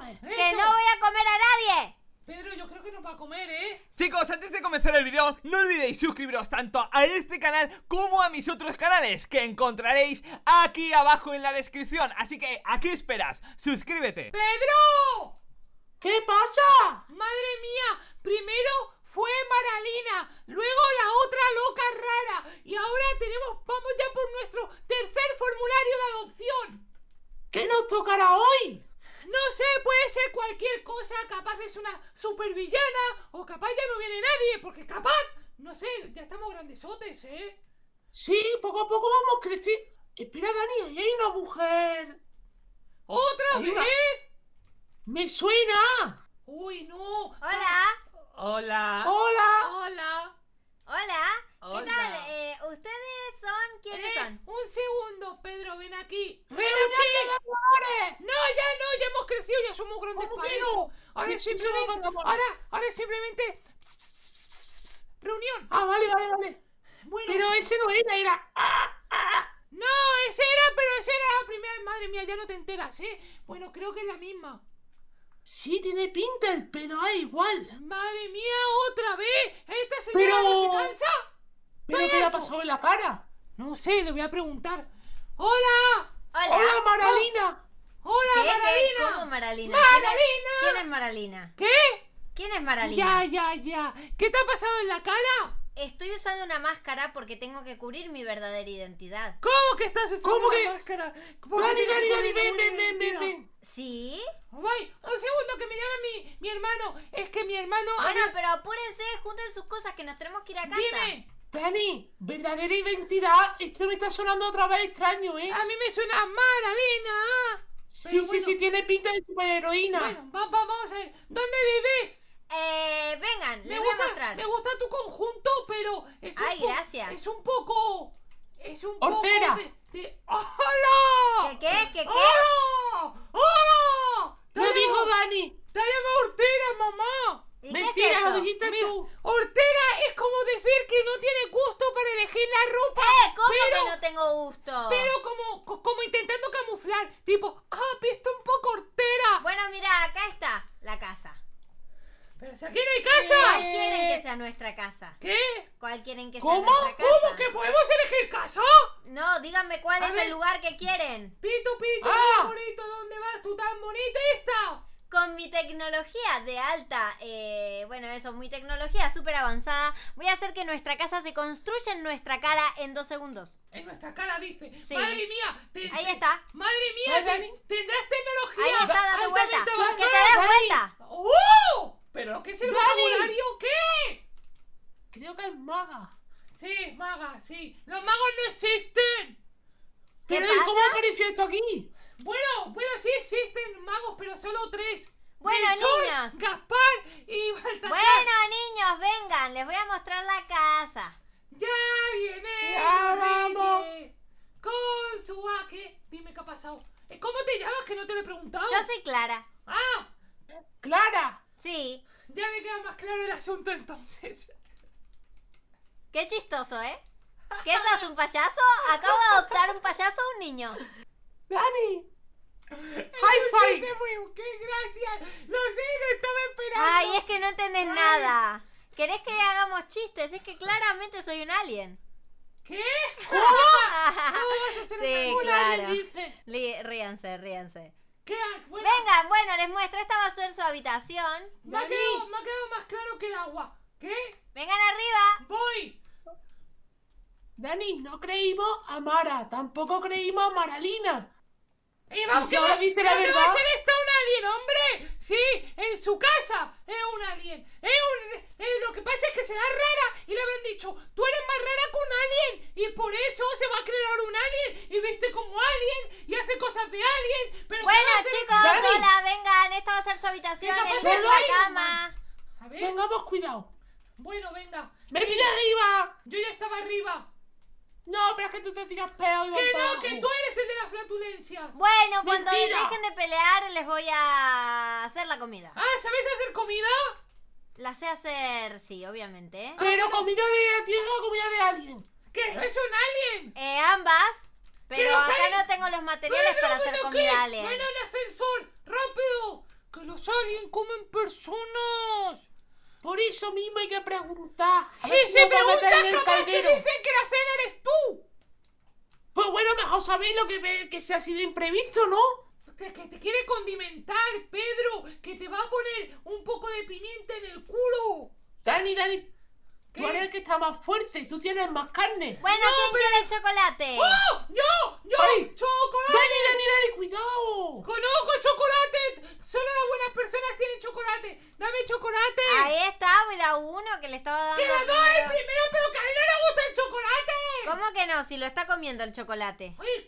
¡Que no voy a comer a nadie! Pedro, yo creo que no va a comer, ¿eh? Chicos, antes de comenzar el video, no olvidéis suscribiros tanto a este canal como a mis otros canales que encontraréis aquí abajo en la descripción. Así que, ¿a qué esperas? ¡Suscríbete! ¡Pedro! ¿Qué pasa? ¡Madre mía! porque capaz, no sé, ya estamos grandesotes, ¿eh? Sí, poco a poco vamos a creciendo. Espera, Dani, ahí hay una mujer. ¿Otra vez? ¡Me suena! ¡Uy, no! ¡Hola! Ah, ¡Hola! ¡Hola! ¡Hola! ¡Hola! ¿Qué tal? Eh, ¿Ustedes son quiénes eh, Un segundo, Pedro, ven aquí. ¡Ven, aquí! No, ya no, ya hemos crecido, ya somos grandes para Ahora simplemente. Ahora, simplemente. Reunión. Ah, vale, vale, vale. Bueno. Pero ese no era, era. Ah, ah, ah. No, ese era, pero ese era la primera. Madre mía, ya no te enteras, ¿eh? Bueno, creo que es la misma. Sí, tiene pinta el pelo, igual. Madre mía, otra vez. ¿Esta señora no se cansa? ¿Pero qué le ha pasado en la cara? No sé, le voy a preguntar. ¡Hola! ¡Hola, Maralina! ¡Hola, Maralina! Oh, ¿Cómo Maralina? ¿Quién es, ¿Quién es Maralina? ¿Qué? ¿Quién es Maralina? Ya, ya, ya. ¿Qué te ha pasado en la cara? Estoy usando una máscara porque tengo que cubrir mi verdadera identidad. ¿Cómo que estás usando una máscara? ven, ven, ven, ¿Sí? Voy un segundo que me llama mi, mi hermano. Es que mi hermano... Bueno, ah, pero apúrense, junten sus cosas que nos tenemos que ir a casa. ¡Viene! Dani, verdadera identidad. Esto me está sonando otra vez extraño, ¿eh? A mí me suena Maralina. Sí, sí, sí, tiene pinta de superheroína. Bueno, vamos, vamos a ver. ¿Dónde vives? Eh, vengan, me les gusta, voy a mostrar. Me gusta tu conjunto, pero es Ay, un gracias. Es un poco. Es un Ortera. poco. De, ¡Hola! ¿Qué qué? ¿Qué qué? ¡Hola! ¡Hola! Te dijo Dani. ¡Te llama Ortera, mamá! ¿Cómo que podemos elegir casa? No, díganme cuál es el lugar que quieren. Pitu, Pitu, ah. qué bonito, ¿dónde vas tú tan bonitista? con mi tecnología de alta, eh, bueno, eso, mi tecnología súper avanzada, voy a hacer que nuestra casa se construya en nuestra cara en dos segundos. En nuestra cara, dice. Madre mía. Ahí está. Madre mía, ten, voy a mostrar la casa. Ya viene. vamos. Con su aque. Dime qué ha pasado. Eh, ¿Cómo te llamas? Que no te lo he preguntado. Yo soy Clara. ¡Ah! ¡Clara! Sí. Ya me queda más claro el asunto entonces. Qué chistoso, ¿eh? ¿Qué un payaso? Acabo de adoptar un payaso a un niño. ¡Dani! ¡High five! ¡Qué gracias! ¡Lo sé! ¡Lo estaba esperando! ¡Ay, es que no entendés nada! ¿Querés que hagamos chistes? Es que claramente soy un alien. ¿Qué? ¿Cómo? ¿Cómo sí, claro. Dice? Ríanse, ríanse. ¿Qué? Ah, bueno. Venga, bueno, les muestro. Esta va a ser su habitación. Me ha, quedado, me ha más claro que el agua. ¿Qué? Vengan arriba. Voy. Dani, no creímos a Mara. Tampoco creímos a Maralina. Y va a ser, va a esto un alien, hombre? Sí, en su casa es un alien. Es un pasa es que será rara y le habrán dicho, tú eres más rara que un alien y por eso se va a crear un alien y viste como alien y hace cosas de alien. Pero bueno, chicos, hola, vengan, esta va a ser su habitación, esta es la cama. Vengamos, cuidado. Bueno, venga. ¡Me arriba! Yo ya estaba arriba. No, pero es que tú te tiras peor. Que no, que tú eres el de las flatulencias. Bueno, cuando dejen de pelear les voy a hacer la comida. Ah, ¿sabes hacer comida? La sé hacer, sí, obviamente. Ah, pero comida de la tierra o comida de alguien. ¿Qué? Eh. ¿Es un alien? Eh, ambas. Pero acá no tengo los materiales para hacer comida alien. ¡Ven al ascensor! ¡Rápido! ¡Que los aliens comen personas! Por eso mismo hay que preguntar. A ver y se pregunta cómo que dicen que la cena eres tú. Pues bueno, mejor sabéis lo que, que se ha sido imprevisto, ¿no? que, que te quiere condimentar, Pedro, que te va a poner un poco de pimienta en el culo. Dani, Dani, ¿Qué? Tú eres el que está más fuerte tú tienes más carne. Bueno, no, ¿quién pero... chocolate? ¡Oh! ¡Yo! ¡Yo! ¡Chocolate! ¡Dani, Dani, Dani! ¡Cuidado! ¡Conozco chocolate! Solo las buenas personas tienen chocolate. ¡Dame chocolate! Ahí está, cuidado uno que le estaba dando. ¡Que le doy el primero, pero que a él no le gusta el chocolate! ¿Cómo que no? Si lo está comiendo el chocolate. Ay,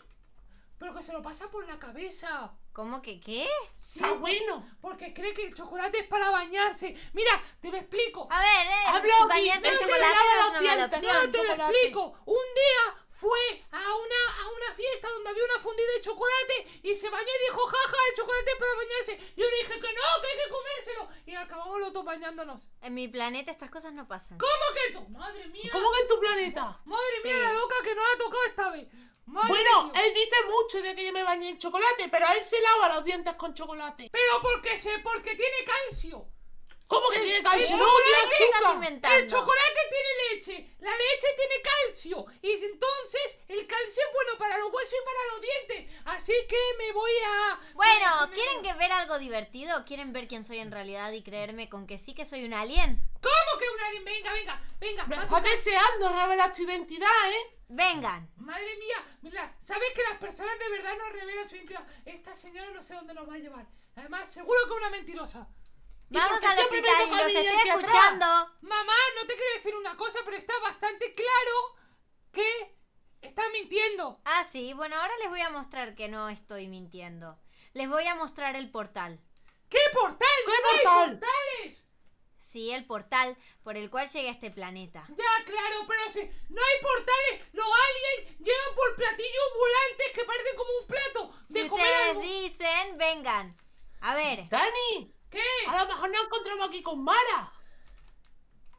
pero que se lo pasa por la cabeza. ¿Cómo que qué? Sí, Está ah, bueno. Porque cree que el chocolate es para bañarse. Mira, te lo explico. A ver, eh, Hablo bañarse el chocolate no es una opción. No, te lo explico. Un día fue a una, a una fiesta donde había una fundida de chocolate y se bañó y dijo, jaja, el chocolate es para bañarse. Yo dije que no, que hay que comérselo. Y acabamos los dos bañándonos. En mi planeta estas cosas no pasan. ¿Cómo que tú? Madre mía. ¿Cómo que en tu planeta? Madre mía, la loca que nos ha tocado esta vez. bueno, él dice mucho de que yo me bañé en chocolate, pero él se lava los dientes con chocolate. Pero porque se, porque tiene calcio. ¿Cómo que tiene calcio? no, chocolate, no, El chocolate la leche tiene calcio. Y entonces el calcio es bueno para los huesos y para los dientes. Así que me voy a... Bueno, ¿quieren que ver algo divertido? ¿Quieren ver quién soy en realidad y creerme con que sí que soy un alien? ¿Cómo que un alien? Venga, venga, venga. Me está deseando revelar tu identidad, ¿eh? Vengan. Madre mía, mira, ¿sabes que las personas de verdad no revelan su identidad? Esta señora no sé dónde nos va a llevar. Además, seguro que es una mentirosa. Vamos al hospital y los estoy escuchando. Mamá, no te quiero decir una cosa, pero está bastante claro que estás mintiendo. Ah, sí. Bueno, ahora les voy a mostrar que no estoy mintiendo. Les voy a mostrar el portal. ¿Qué portal? ¿Qué portal? portales? Sí, el portal por el cual llega a este planeta. Ya, claro, pero si no hay portales, los aliens llegan por platillos volantes que parecen como un plato de si ustedes dicen, vengan. A ver. ¡Dani! ¿Qué? A lo mejor nos encontramos aquí con Mara.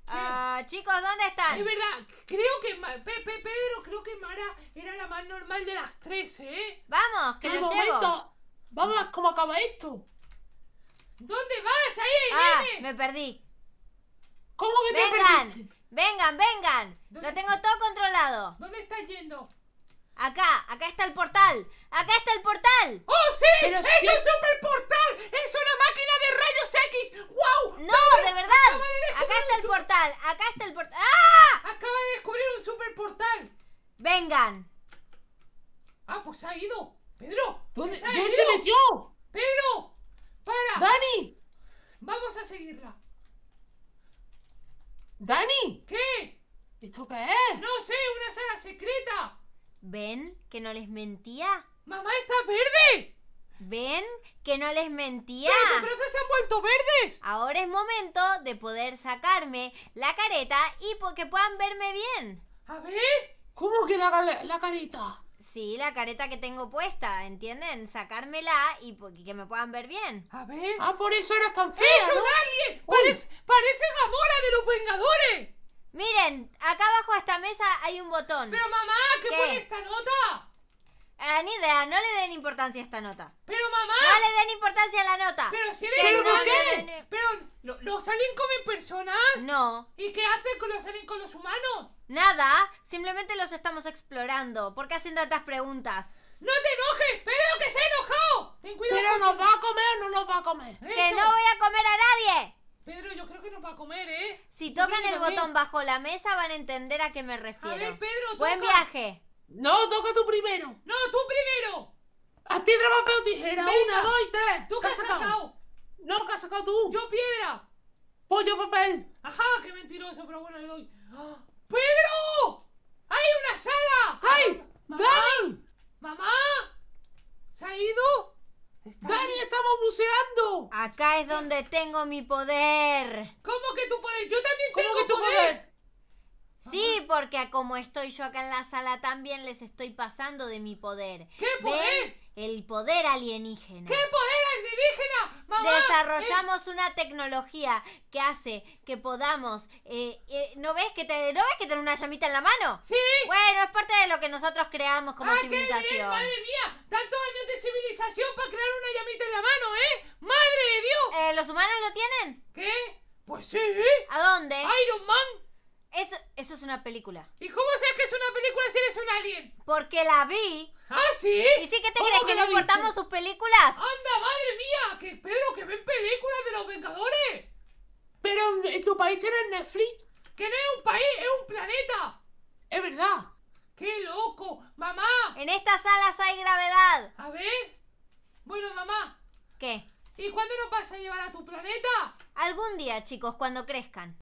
Ah, chicos, ¿dónde están? Es verdad, creo que Pepe, Pedro, creo que Mara era la más normal de las tres, ¿eh? Vamos, que lo llevo. Vamos a cómo acaba esto. ¿Dónde vas? Ahí, ah, me perdí. ¿Cómo que te vengan, Vengan, vengan, vengan. Lo tengo todo controlado. ¿Dónde estás yendo? Acá, acá está el portal. Acá está el portal. ¡Oh, sí! ¡Es un super portal! ¡Es una máquina de rayos X! ¡Wow! No, de verdad. acá está el portal. Acá está el portal. ¡Ah! Acaba de descubrir un super portal. Vengan. Ah, pues ha ido. Pedro. ¿Dónde, pues ¿dónde se metió? Pedro. Para. Dani. Vamos a seguirla. Dani. ¿Qué? ¿Esto qué es? No sé, una sala secreta. ¿Ven que no les mentía? ¡Mamá está verde! ¿Ven que no les mentía? ¡Pero tus brazos se han vuelto verdes! Ahora es momento de poder sacarme la careta y que puedan verme bien. A ver, ¿cómo que la, la careta? Sí, la careta que tengo puesta, ¿entienden? Sacármela y que me puedan ver bien. A ver. Ah, por eso eras tan fea. ¡Es un alien! Parece, parece Gamora de los Vengadores! Miren, acá abajo esta mesa hay un botón. Pero mamá, ¿qué, pone esta nota? Eh, ni idea, no le den importancia a esta nota. Pero mamá. No le den importancia a la nota. Pero si eres ¿Pero Pero los salen comen personas. No. ¿Y qué hacen con los con los humanos? Nada, simplemente los estamos explorando. ¿Por qué hacen tantas preguntas? ¡No te enojes! ¡Pedro que se ha enojado! Ten cuidado. Pero nos va a comer o no nos va a comer. ¿Eh? Que no voy a comer a nadie. Pedro, yo creo que no va a comer, ¿eh? Si tocan el botón bajo la mesa van a entender a qué me refiero. A Pedro, Buen viaje. No, toca tú primero. No, tú primero. A piedra, papel, tijera. Una, dos y tres. ¿Tú qué has sacado? No, ¿qué has sacado tú? Yo piedra. Pollo, papel. Ajá, qué mentiroso, pero bueno, le doy. ¡Pedro! ¡Hay una sala! ¡Ay! ¡Mamá! ¡Mamá! ¿Se ha ido? ¡Dani, estamos buceando! Acá es donde tengo mi poder. ¿Cómo que tu poder? Yo también tengo que tu poder? Sí, porque como estoy yo acá en la sala también les estoy pasando de mi poder. ¿Qué poder? El poder alienígena. ¿Qué poder? Desarrollamos una tecnología que hace que podamos. Eh, eh, ¿No ves que te, no que una llamita en la mano? Sí. Bueno, es parte de lo que nosotros creamos como ah, civilización. Qué madre mía, tantos años de civilización para crear una llamita en la mano, ¿eh? Madre de Dios. Eh, ¿Los humanos lo tienen? ¿Qué? Pues sí. ¿A dónde? Iron Man. Eso, eso es una película. ¿Y cómo sabes que es una película si eres un alien? Porque la vi. ¿Ah, sí? ¿Y sí que te crees que no cortamos sus películas? ¡Anda, madre mía! ¡Que espero que ven películas de los Vengadores! Pero en tu país tienes Netflix. ¡Que no es un país, es un planeta! ¡Es verdad! ¡Qué loco! ¡Mamá! En estas salas hay gravedad. A ver. Bueno, mamá. ¿Qué? ¿Y cuándo nos vas a llevar a tu planeta? Algún día, chicos, cuando crezcan.